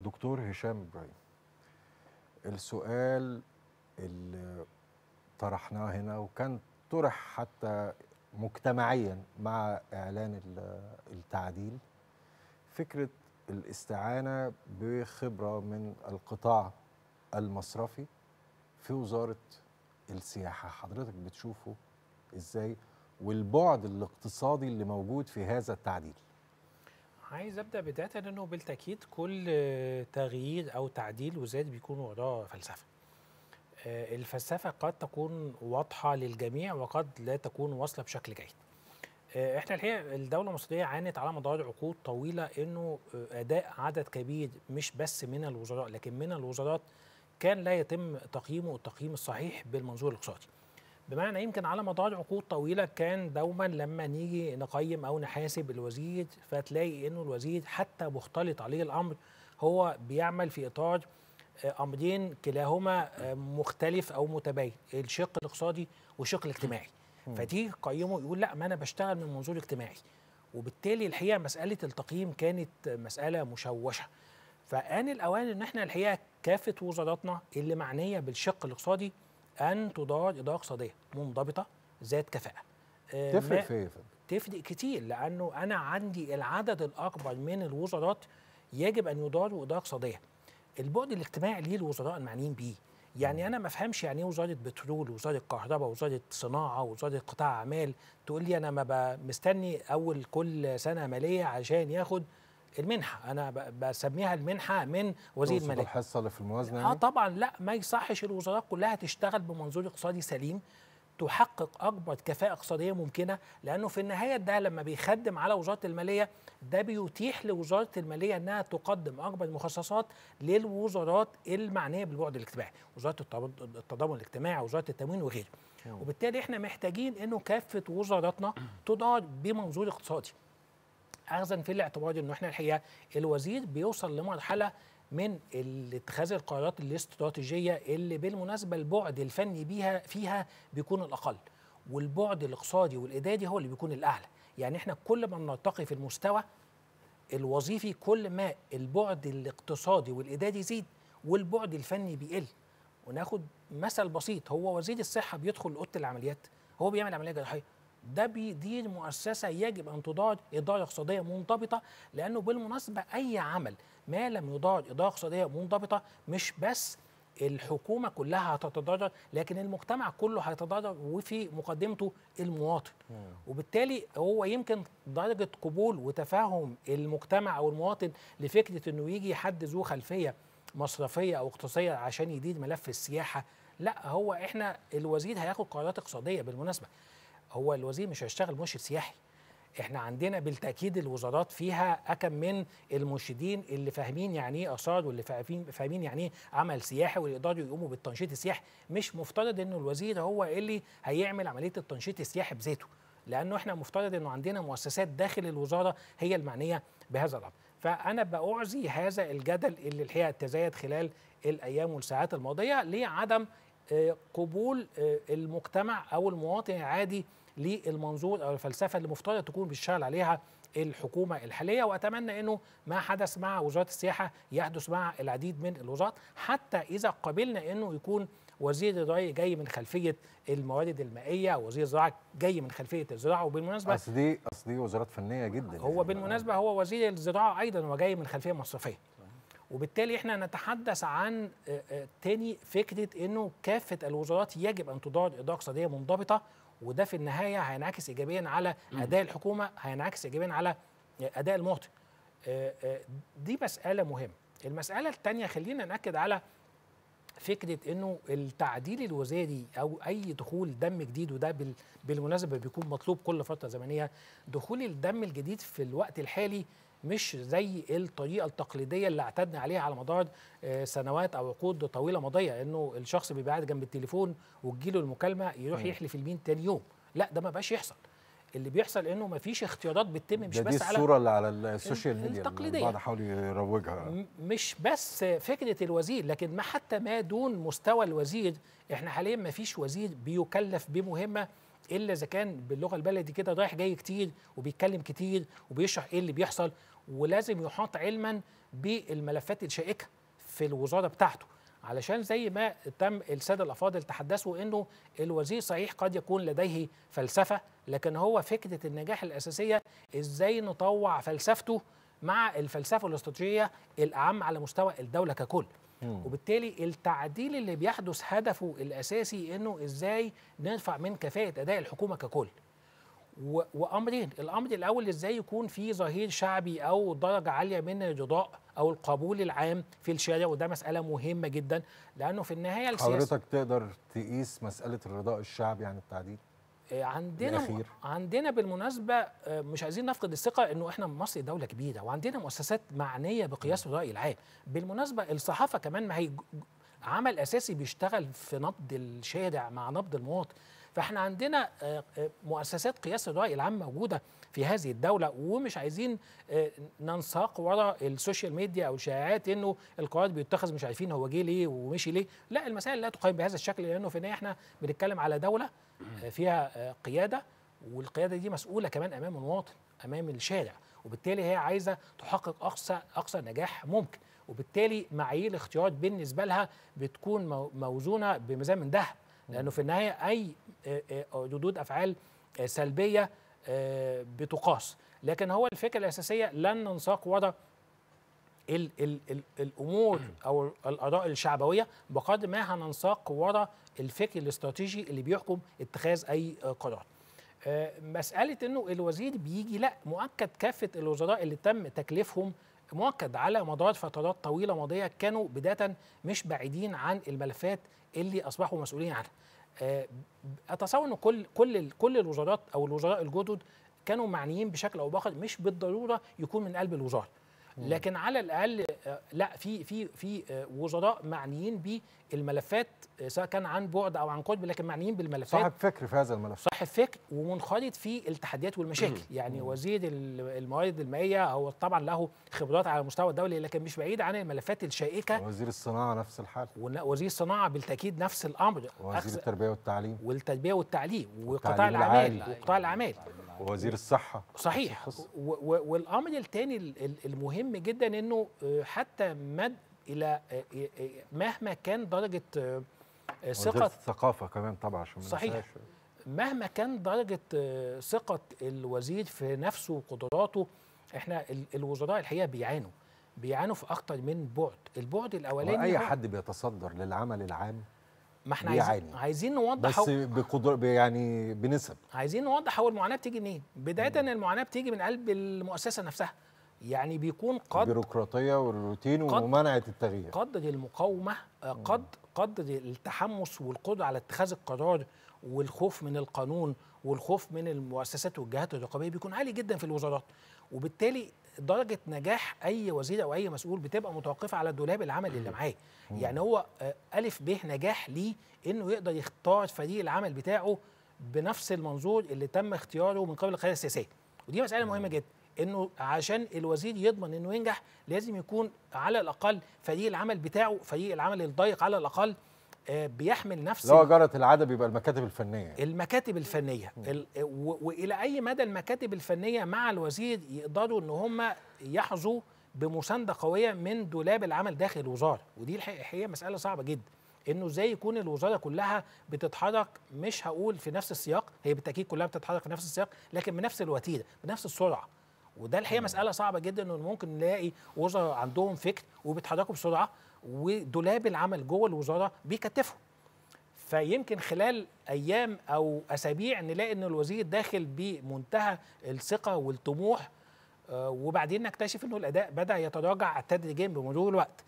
دكتور هشام ابراهيم السؤال اللي طرحناه هنا وكان طرح حتى مجتمعيا مع اعلان التعديل فكره الاستعانه بخبره من القطاع المصرفي في وزاره السياحه حضرتك بتشوفه ازاي والبعد الاقتصادي اللي موجود في هذا التعديل عايز ابدا بدايه انه بالتاكيد كل تغيير او تعديل وزاد بيكون وراه فلسفه آه، الفلسفه قد تكون واضحه للجميع وقد لا تكون واصله بشكل جيد آه، احنا الحقيقه الدوله المصريه عانت على مدار عقود طويله انه آه، اداء عدد كبير مش بس من الوزراء لكن من الوزارات كان لا يتم تقييمه التقييم الصحيح بالمنظور الاقتصادي بمعنى يمكن على مدار عقود طويله كان دوما لما نيجي نقيم او نحاسب الوزير فتلاقي انه الوزير حتى مختلط عليه الامر هو بيعمل في اطار آه، امرين كلاهما آه، مختلف او متباين الشق الاقتصادي والشق الاجتماعي فتيجي تقيمه يقول لا ما انا بشتغل من منظور اجتماعي وبالتالي الحقيقه مساله التقييم كانت مساله مشوشه فان الاوان ان احنا الحقيقه كافه وزاراتنا اللي معنيه بالشق الاقتصادي ان تدار اداره اقتصاديه منضبطه ذات كفاءه آه، تفرق في ايه تفرق كتير لانه انا عندي العدد الاكبر من الوزارات يجب ان يداروا اداره اقتصاديه البعد الاجتماعي ليه الوزراء المعنيين بيه يعني انا ما افهمش يعني ايه وزاره بترول وزاره كهرباء وزاره صناعه وزاره قطاع اعمال تقول لي انا ما مستني اول كل سنه ماليه عشان ياخد المنحه انا بسميها المنحه من وزير الماليه الحصه اللي في الموازنه يعني؟ اه طبعا لا ما يصحش الوزارات كلها تشتغل بمنظور اقتصادي سليم تحقق اكبر كفاءه اقتصاديه ممكنه لانه في النهايه ده لما بيخدم على وزاره الماليه ده بيتيح لوزاره الماليه انها تقدم اكبر المخصصات للوزارات المعنيه بالبعد الاجتماعي، وزاره التضامن الاجتماعي، وزاره التموين وغيره. وبالتالي احنا محتاجين انه كافه وزاراتنا تدار بمنظور اقتصادي. اخذا في الاعتبار انه احنا الحقيقه الوزير بيوصل لمرحله من اتخاذ القرارات الاستراتيجيه اللي بالمناسبه البعد الفني بيها فيها بيكون الاقل والبعد الاقتصادي والاداري هو اللي بيكون الاعلى يعني احنا كل ما بنرتقي في المستوى الوظيفي كل ما البعد الاقتصادي والاداري يزيد والبعد الفني بيقل وناخد مثل بسيط هو وزير الصحه بيدخل اوضه العمليات هو بيعمل عمليه جراحيه ده بيدير مؤسسة يجب أن تدار إدارة اقتصادية منضبطة لأنه بالمناسبة أي عمل ما لم يدار إدارة اقتصادية منضبطة مش بس الحكومة كلها هتتضرر لكن المجتمع كله هيتضرر وفي مقدمته المواطن وبالتالي هو يمكن درجة قبول وتفاهم المجتمع أو المواطن لفكرة أنه يجي حد ذو خلفية مصرفية أو اقتصادية عشان يدير ملف السياحة لا هو احنا الوزير هياخد قرارات اقتصادية بالمناسبة هو الوزير مش هيشتغل مرشد سياحي احنا عندنا بالتاكيد الوزارات فيها اكم من المرشدين اللي فاهمين يعني ايه اثار واللي فاهمين يعني ايه عمل سياحي واللي يقدروا يقوموا بالتنشيط السياحي مش مفترض انه الوزير هو اللي هيعمل عمليه التنشيط السياحي بذاته لانه احنا مفترض انه عندنا مؤسسات داخل الوزاره هي المعنيه بهذا الامر فانا باعزي هذا الجدل اللي الحقيقه تزايد خلال الايام والساعات الماضيه لعدم آه، قبول آه، المجتمع او المواطن العادي للمنظور او الفلسفه اللي مفترض تكون بتشتغل عليها الحكومه الحاليه واتمنى انه ما حدث مع وزاره السياحه يحدث مع العديد من الوزارات حتى اذا قبلنا انه يكون وزير الري جاي من خلفيه الموارد المائيه وزير الزراعه جاي من خلفيه الزراعه وبالمناسبه اصل دي اصل دي وزارات فنيه جدا هو يعني. بالمناسبه هو وزير الزراعه ايضا وجاي من خلفيه مصرفيه وبالتالي احنا نتحدث عن آه، آه، تاني فكره انه كافه الوزارات يجب ان تدار اداره اقتصاديه منضبطه وده في النهايه هينعكس ايجابيا على اداء الحكومه هينعكس ايجابيا على آه، اداء المواطن دي مساله مهمه المساله الثانيه خلينا ناكد على فكره انه التعديل الوزاري او اي دخول دم جديد وده بالمناسبه بيكون مطلوب كل فتره زمنيه دخول الدم الجديد في الوقت الحالي مش زي الطريقه التقليديه اللي اعتدنا عليها على مدار آه، سنوات او عقود طويله ماضيه انه الشخص بيبقى قاعد جنب التليفون وتجيله المكالمه يروح يحلف المين تاني يوم لا ده ما بقاش يحصل اللي بيحصل انه ما فيش اختيارات بتتم مش بس على الصوره اللي على السوشيال ميديا التقليديه البعض حاول يروجها مش بس فكره الوزير لكن ما حتى ما دون مستوى الوزير احنا حاليا ما فيش وزير بيكلف بمهمه الا اذا كان باللغه البلدي كده رايح جاي كتير وبيتكلم كتير وبيشرح ايه اللي بيحصل ولازم يحاط علما بالملفات الشائكه في الوزاره بتاعته علشان زي ما تم الساده الافاضل تحدثوا انه الوزير صحيح قد يكون لديه فلسفه لكن هو فكره النجاح الاساسيه ازاي نطوع فلسفته مع الفلسفه الاستراتيجيه الاعم على مستوى الدوله ككل وبالتالي التعديل اللي بيحدث هدفه الاساسي انه ازاي نرفع من كفاءه اداء الحكومه ككل وامرين الامر الاول ازاي يكون في ظهير شعبي او درجه عاليه من الرضاء او القبول العام في الشارع وده مساله مهمه جدا لانه في النهايه السياسه حضرتك تقدر تقيس مساله الرضاء الشعبي عن التعديل آه، عندنا الأخير. عندنا بالمناسبه آه، مش عايزين نفقد الثقه انه احنا مصر دوله كبيره وعندنا مؤسسات معنيه بقياس الراي العام بالمناسبه الصحافه كمان ما هي عمل اساسي بيشتغل في نبض الشارع مع نبض المواطن فاحنا عندنا آه، آه، مؤسسات قياس الرأي العام موجودة في هذه الدولة ومش عايزين آه، ننساق ورا السوشيال ميديا أو الشائعات إنه القرار بيتخذ مش عارفين هو جه ليه ومشي ليه لا المسائل لا تقيم بهذا الشكل لأنه في النهاية احنا بنتكلم على دولة فيها قيادة والقيادة دي مسؤولة كمان أمام المواطن أمام الشارع وبالتالي هي عايزة تحقق أقصى أقصى نجاح ممكن وبالتالي معايير الاختيارات بالنسبة لها بتكون موزونة بميزان من ذهب لانه في النهايه اي آه، آه، ردود افعال آه، سلبيه بتقاس لكن هو الفكره الاساسيه لن ننساق وراء الـ الـ الـ الامور او الاراء الشعبويه بقدر ما هننساق وراء الفكر الاستراتيجي اللي بيحكم اتخاذ اي قرار. مساله انه الوزير بيجي لا مؤكد كافه الوزراء اللي تم تكليفهم مؤكد على مضاد فترات طويله ماضيه كانوا بدايه مش بعيدين عن الملفات اللي اصبحوا مسؤولين عنها. آه، اتصور ان كل كل كل الوزارات او الوزراء الجدد كانوا معنيين بشكل او باخر مش بالضروره يكون من قلب الوزاره. لكن على الاقل آه، لا في في في آه، وزراء معنيين بالملفات آه، سواء كان عن بعد او عن قرب لكن معنيين بالملفات صاحب فكر في هذا الملف صاحب فكر ومنخرط في التحديات والمشاكل يعني وزير الموارد المائيه هو طبعا له خبرات على المستوى الدولي لكن مش بعيد عن الملفات الشائكه وزير الصناعه نفس الحال وزير الصناعه بالتاكيد نفس الامر وزير التربيه والتعليم والتربيه والتعليم وقطاع الاعمال وقطاع الاعمال ووزير الصحه صحيح والامر الثاني المهم جدا انه حتى مد الى آه، آه، آه، مهما كان درجه ثقه الثقافه كمان طبعا عشان صحيح مهما كان درجه ثقه الوزير في نفسه وقدراته احنا الوزراء الحقيقه بيعانوا بيعانوا في اكتر من بعد البعد الاولاني اي حد بيتصدر للعمل العام ما احنا عايزين عالي. عايزين نوضح بس بقدر يعني بنسب عايزين نوضح هو المعاناه بتيجي منين؟ بدايه المعاناه بتيجي من قلب المؤسسه نفسها يعني بيكون قد البيروقراطيه والروتين ومنعه التغيير قدر المقاومه قد آه، قدر التحمس والقدره على اتخاذ القرار والخوف من القانون والخوف من المؤسسات والجهات الرقابيه بيكون عالي جدا في الوزارات وبالتالي درجه نجاح اي وزير او اي مسؤول بتبقى متوقفه على الدولاب العمل اللي معاه يعني هو آه، الف ب نجاح ليه انه يقدر يختار فريق العمل بتاعه بنفس المنظور اللي تم اختياره من قبل القياده السياسيه ودي مساله مهمه جدا انه عشان الوزير يضمن انه ينجح لازم يكون على الاقل فريق العمل بتاعه فريق العمل الضيق على الاقل آه، بيحمل نفس لو جرت العاده بيبقى المكاتب الفنيه المكاتب الفنيه والى اي مدى المكاتب الفنيه مع الوزير يقدروا ان هم يحظوا بمسانده قويه من دولاب العمل داخل الوزاره ودي الحقيقه مساله صعبه جدا انه ازاي يكون الوزاره كلها بتتحرك مش هقول في نفس السياق هي بالتاكيد كلها بتتحرك في نفس السياق لكن بنفس الوتيره بنفس السرعه وده الحقيقه مساله صعبه جدا انه ممكن نلاقي وزراء عندهم فكر وبيتحركوا بسرعه ودولاب العمل جوه الوزاره بيكتفهم فيمكن خلال ايام او اسابيع نلاقي ان الوزير داخل بمنتهى الثقه والطموح آه، وبعدين نكتشف انه الاداء بدا يتراجع تدريجيا بمرور الوقت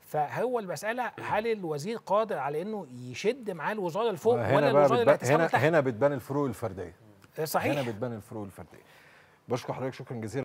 فهو المساله هل الوزير قادر على انه يشد معاه الوزاره لفوق ولا الوزاره بتبان هنا, هنا بتبان الفروق الفرديه صحيح هنا بتبان الفروق الفرديه بشكر حضرتك شكرا جزيلا